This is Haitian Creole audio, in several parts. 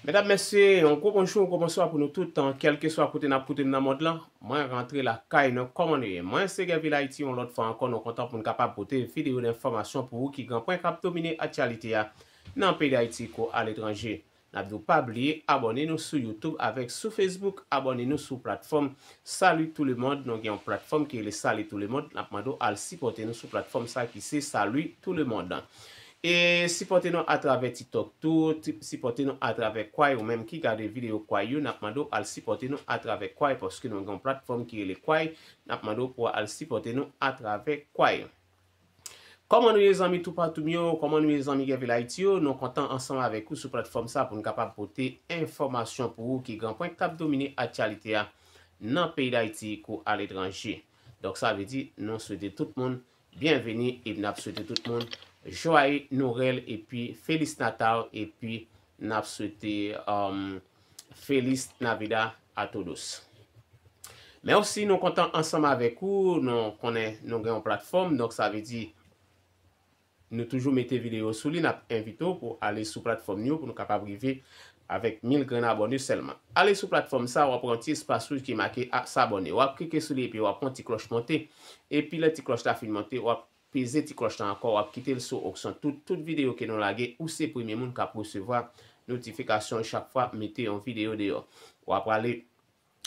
Mèdap mèsyè, yon kou bonchou, yon kou bonchou apoun nou toutan, kelke sou apouten apouten nou nan mod lan, mwen rentre la kaye nou komanye. Mwen segevi la iti, yon lot fwa ankon nou kontan pou nou kapapote videyo de informasyon pou ou ki granpwen kap domine atyalite ya nan peyi de iti ko al etranje. Napdou pabliye, abonen nou sou Youtube, avek sou Facebook, abonen nou sou platform, sali tout le mod, nou gen platform ki le sali tout le mod, napmado al sipote nou sou platform sa ki se sali tout le mod dan. E sipote nou atrave TikTok tou, sipote nou atrave kway ou menm ki gade video kway yo, napman do al sipote nou atrave kway, poske nou yon platform ki yon kway, napman do pou al sipote nou atrave kway. Koman nou yon zanmi tou patou myo, koman nou yon zanmi geve la iti yo, nou kontan ansanm avek ou sou platform sa pou nou kapap pote informasyon pou ou ki yon point tap domine a chalite ya nan peyi la iti ko al etranji. Dok sa ve di nou swete tout moun, bienveni e mnaf swete tout moun. Joa e norel e pi felis natal e pi nap sote um, felis navida a todos. Men osi nou kontan ansama avek ou nou konen nou gen yon platform. Donk sa ve di nou toujou mete video sou li nap invito pou ale sou platform nou pou nou kapabrive avek 1000 gen abonu selman. Ale sou platform sa wap konti espasouj ki maki sa abonu. Wap kike sou li epi wap konti kloch monti epi lè ti kloch la fin monti wap konti. peze ti kloch tan akor wap kite l sou ok son tout videyo ke nou lage ou se premi moun ka posevwa notifikasyon chak fa mette yon videyo deyo wap wale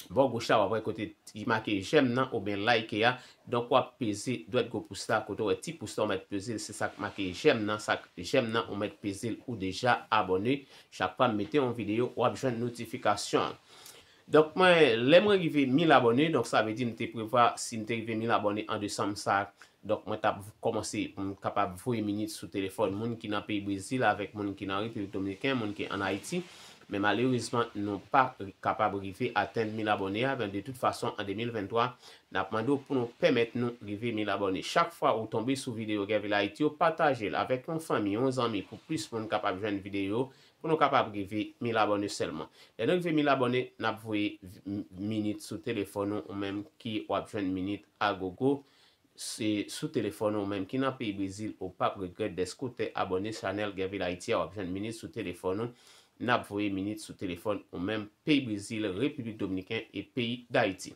bon gosha wap wap wak kote ki mak e jem nan ou ben like ya donk wap peze dwek go pousta koto wap ti pousta ou mette peze se sak mak e jem nan sak jem nan ou mette peze ou deja abone chak fa mette yon videyo wap jen notifikasyon donk mwen lemre give mil abone donk sa ve di mte prewa si mte give mil abone an de sam sak Donk mwen tap komanse mwen kapab vwe minit sou telefon moun ki nan peyi Brazil avèk moun ki nan repiri Dominikèn moun ki an Haiti. Men malerizman nou pa kapab rive aten 1000 abonè avèk. De tout fason an 2023 nap mandou pou nou pemet nou rive 1000 abonè. Chak fwa ou tombe sou video gèvè l'Haiti ou patajè lè avèk moun fami 11 an mi pou plus moun kapab jwen video pou nou kapab rive 1000 abonè selman. Denon vwe 1000 abonè nap vwe minit sou telefon nou ou menm ki wap jwen minit a gogo. sou telefon ou menm ki nan peyi Brazil ou pape regret desko te abone chanel Gavir Haiti a wapjen minit sou telefon ou nan pvoye minit sou telefon ou menm peyi Brazil Republik Dominikin e peyi d'Haïti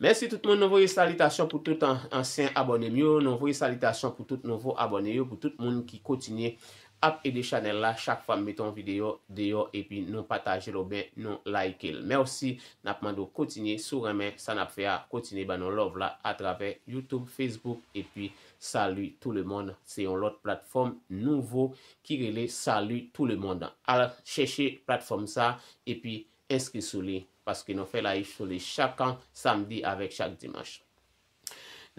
Mènsi tout moun nou voye salitation pou tout ansyen abone myo nou voye salitation pou tout nouvo abone yo pou tout moun ki koutinye ap edi chanel la chak fa meton video de yo epi nou pataje lo ben nou like el. Mersi napman do koutinye sou remen sa napfe a koutinye ba nou love la atrave YouTube, Facebook epi sali tout le moun. Se yon lot platform nouvo ki rele sali tout le moun. A la cheshe platform sa epi eski sou li paske nou fe la if sou li chak an samdi avek chak dimaj.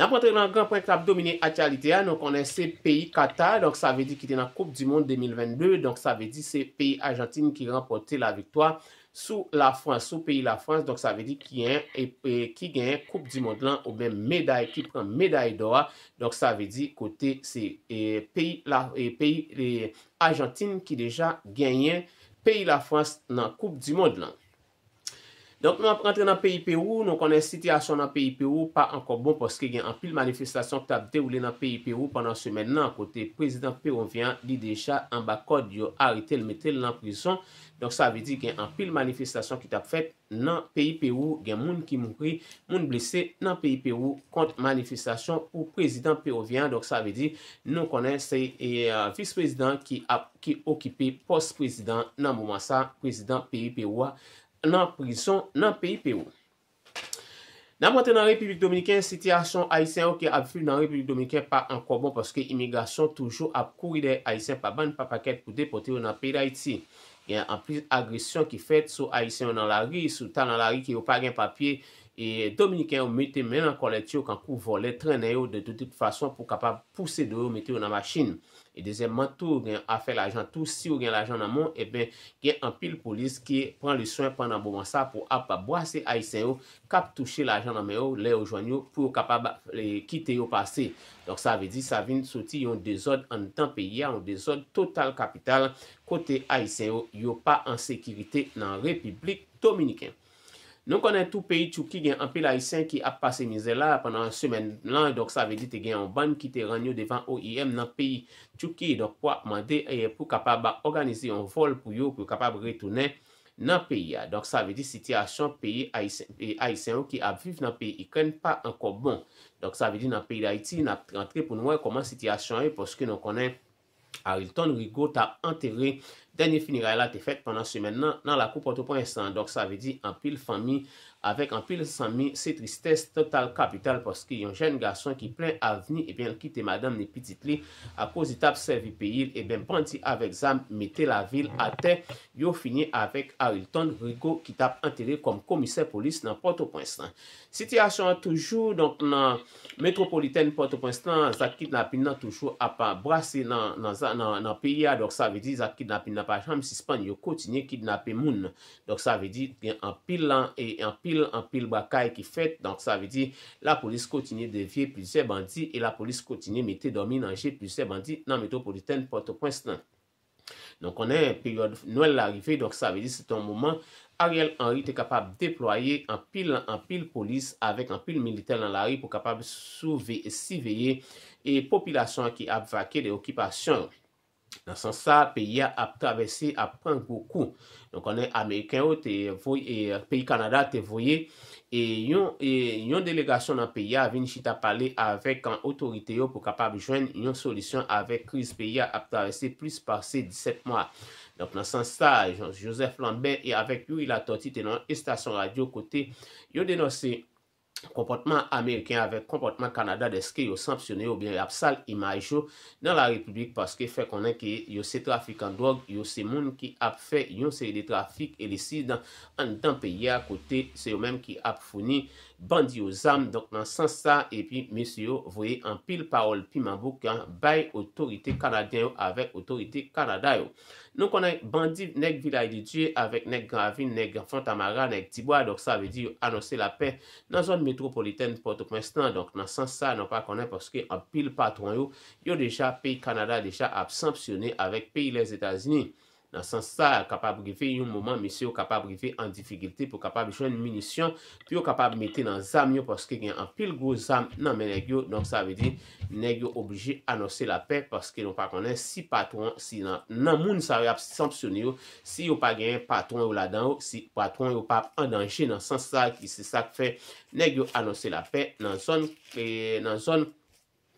Nan pwantre lan, gran preklab domine atyalite ya, nou konen se peyi Qatar, donk sa ve di ki te nan Koupe du Monde 2022, donk sa ve di se peyi Argentine ki rempote la viktwa sou la Frans, donk sa ve di ki genye Koupe du Monde lan ou men meday ki pren meday doa, donk sa ve di kote se peyi Argentine ki deja genye peyi la Frans nan Koupe du Monde lan. Donk nou ap rentre nan peyi Perou, nou konen sityasyon nan peyi Perou pa ankon bon poske gen an pil manifestasyon ki tap deroule nan peyi Perou panan semen nan kote prezident Perouvian li deja an bakod yo harite l metel nan prizon. Donk sa avidi gen an pil manifestasyon ki tap fèt nan peyi Perou gen moun ki moun kri, moun blise nan peyi Perou kont manifestasyon ou prezident Perouvian. Donk sa avidi nou konen seye vice prezident ki okipe post prezident nan mouman sa prezident peyi Peroua. nan prizon nan peyi peyo. Nan mwate nan Republik Dominiken, sityasyon Haitien ou ki apfile nan Republik Dominiken pa an kwa bon paske imigrasyon toujou apkouri de Haitien pa ban pa paket pou depote ou nan peyi d'Haiti. Yen an plis agresyon ki fet sou Haitien ou nan la ri, sou ta nan la ri ki ou pa gen papye E Dominikè ou mette men an kolektyo kan kou vole trenè yo de toutite fason pou kapab pousse do yo mette yo nan machin. E dezèmman tou gen afe l'ajan, tou si ou gen l'ajan nan moun, e ben gen an pil polis ki pran le swen pan nan bouman sa pou ap pa boase Aysen yo kap touche l'ajan nan mè yo, lè ou jwanyo pou kapab kite yo pase. Donk sa ve di sa vin soti yon dezod an tanpe ya, yon dezod total kapital kote Aysen yo, yo pa an sekirite nan Republik Dominikè. Nou konen tou peyi Chouki gen anpe la isen ki ap pase mizela Pendan an semen lan, dok sa ve di te gen an ban ki te ran yo devan OIM Nan peyi Chouki, dok pou ap mande, e pou kapab a organize yon vol pou yo Pou kapab re tunen nan peyi ya Dok sa ve di siti a chan peyi a isen yo ki ap vive nan peyi I kren pa anko bon Dok sa ve di nan peyi da iti, nan rentre pou nou e koman siti a chan e Poske nou konen Arilton Rigo ta enteri Denye finiray la te fet Pendan semen nan la kou Porto Poinslan Dok sa ve di an pil fami Avek an pil fami se tristez total kapital Poski yon jen gason ki plen eh avni Eben kite madam ne pititli Ako zi tap servi peyil Eben eh panti avek zam mette la vil Ate yo fini avek Arilton Grigo Ki tap entele kom komise polis Nan Porto Poinslan Sityasyon an toujou Metropoliten Porto Poinslan Zakit na pin nan toujou A pa brase nan peyil Dok sa ve di Zakit na pin nan pa chanm si span yo koutinye kidnapè moun. Donk sa ve di gen an pil lan e an pil an pil bakay ki fet. Donk sa ve di la polis koutinye devye plise bandi e la polis koutinye mette domi nan jep plise bandi nan meto politen Port-au-Prince. Donk onè periode nouel la rive donk sa ve di se ton mouman Ariel Henry te kapab deploye an pil polis avek an pil militel nan la rive pou kapab souve e si veye e popilasyon ki ap vake de okipasyon Nansan sa, peya ap travesi ap pran gwo kou. Donk ane Amerikan ou te voye, euh, peyi Kanada te voye, e yon delegasyon nan peya avin chita pale avek an otorite yo pou kapab jwen yon solisyon avek kriz peya ap travesi plus parse 17 mwa. Donk nansan sa, josef Lambert e avek yon ilatoti tenon estasyon radio kote yo denose yon. komportman Ameriken avek, komportman Kanada deske yo sampsyon yo, biye yo ap sal imaj yo nan la Republik, paske fe konen ki yo se trafik an drog, yo se moun ki ap fe yon seri de trafik elisi dan an dan peye akote, se yo menm ki ap founi Bandi yo zam, donk nan san sa, epi mesyo, voye an pil parol pi mabouk gen bay otorite Kanadyen yo avek otorite Kanada yo. Nou konen, bandi nek vilay ditye, avek nek Gavine, nek Gafan Tamara, nek Tibwa, donk sa ve di yo anose la pe nan zon metropoliten Port-au-Prestan, donk nan san sa, non pa konen, poske an pil patron yo, yo deja, peyi Kanada deja absampsyone avek peyi les Etats-Unis. nan san sa kapab grive yon mouman, misi yo kapab grive an difigilite, pou kapab jwen munisyon, pi yo kapab mette nan zam yo, poske gen an pil gwo zam nan menegyo, non sa vede, negyo oblije anose la pe, poske nou pa konen si patron, si nan moun sa wap sampsyon yo, si yo pa gen patron yo la dan yo, si patron yo pa ananje, nan san sa ki se sak fe, negyo anose la pe, nan zon, nan zon,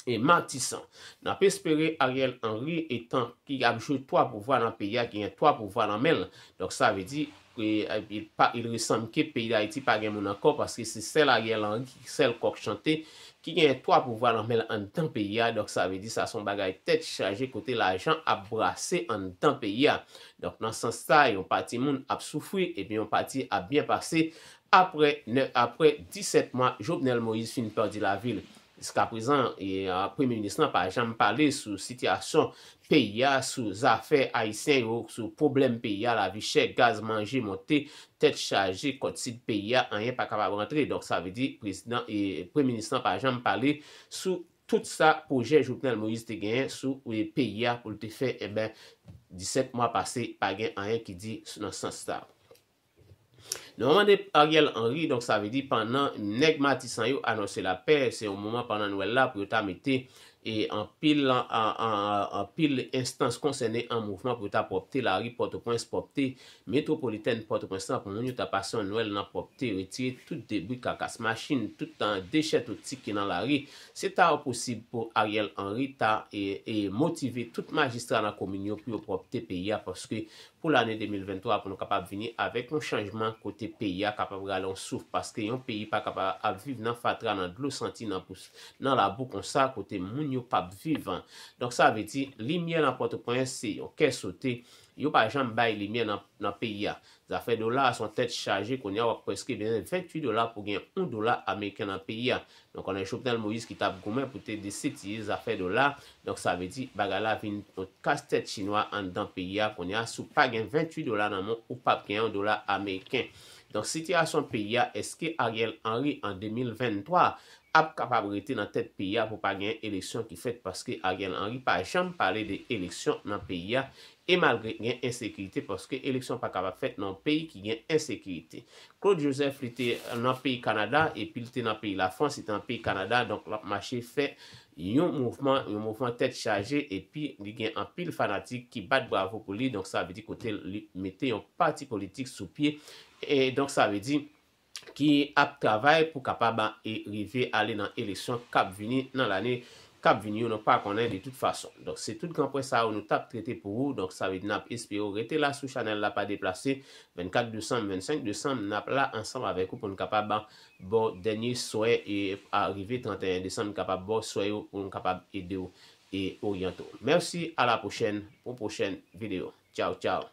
E matisan, nan pe espere Ariel Henry etan ki apjou toa pou vwa nan peya ki gen toa pou vwa nan men. Dok sa ve di, il resanm ke peyi da iti pa gen moun akor, paske se sel Ariel Henry, sel kok chante, ki gen toa pou vwa nan men an dan peya. Dok sa ve di, sa son bagay tet chaje kote la jan ap brase an dan peya. Dok nan san sa, yon pati moun ap soufri, epi yon pati ap bien pase. Apre 17 mwa, Jobnel Moïse fin perdi la vil. Ska prezant, premilisnan pa janm pale sou sityasyon PIA, sou zafè aisyen yo, sou problem PIA, la vi chè gaz manjè, motè, tèt chajè, kotid PIA, anyen pa kama rentre. Ska prezant, premilisnan pa janm pale sou tout sa proje joutenel Moïse Tegayen, sou PIA pou lte fè 17 mwa pase, pa gen anyen ki di sou nan sanstav. Normande Ariel Henry, donc sa ve di, pendant Nek Matisanyo, annonce la paire, se yon mouman, pandan nouel la, pou yon ta mette, en pile instance, konsene en mouvment, pou yon ta propte, la ri Port-au-Pointe, propte, Metropolitan Port-au-Pointe, sa pou moun yo ta pase, nouel nan propte, retire tout debout, kakas, machine, tout en dejet, tout tiki nan la ri, se ta ou posib pou Ariel Henry, ta e motive, tout magistra nan kominyo, pou yon propte, pe ya, poske, pou l'anè 2023 pou nou kapap vini avèk nou chanjman kote peya kapap gale on souf paske yon peyi pa kapap aviv nan fatra nan glosanti nan la bou kon sa kote moun yo pap vivan. Donk sa avè di, li myè nan pote poen se yon ke sote, Yo pa chanm bayi li mè nan peyi ya. Zafè dolar a son tèt chargè kon ya wap preske bèzè 28 dolar pou gen 1 dolar Ameriken nan peyi ya. Donk anè e Chopnel Moïse ki tap goumè pou tè desi tiye zafè dolar. Donk sa vè di bagala vin nou kastè chinois an dan peyi ya kon ya sou pa gen 28 dolar nan moun ou pa gen 1 dolar Ameriken. Donk siti a son peyi ya, eske Ariel Henry an 2023 ap kapabritè nan tèt peyi ya pou pa gen eleksyon ki fèt. Paske Ariel Henry pa chanm pale de eleksyon nan peyi ya. E malgre gen ensekirite, poske eleksyon pa kapap fet nan peyi ki gen ensekirite. Claude Joseph li te nan peyi Kanada, epi li te nan peyi la Frans, li te nan peyi Kanada, donk la mache fe yon mouvment, yon mouvment tet chaje, epi li gen an pil fanatik ki bat bravo pou li, donk sa ve di kote li mette yon parti politik sou pie, et donk sa ve di ki ap travay pou kapap ban e rive ale nan eleksyon kap veni nan lane. tap vinyo nou pa konen de tout fason. Donk se tout kanpwen sa ou nou tap trete pou ou, donk sa vit nap espiro, rete la sou chanel la pa deplase, 24-25-25, nap la ansan avèk ou pou nou kapab ban, bon denye souè, e arrivé 31-12 kapab, bon souè ou pou nou kapab ide ou, e oryento. Mersi, a la pochen, pou pochen video. Ciao, ciao.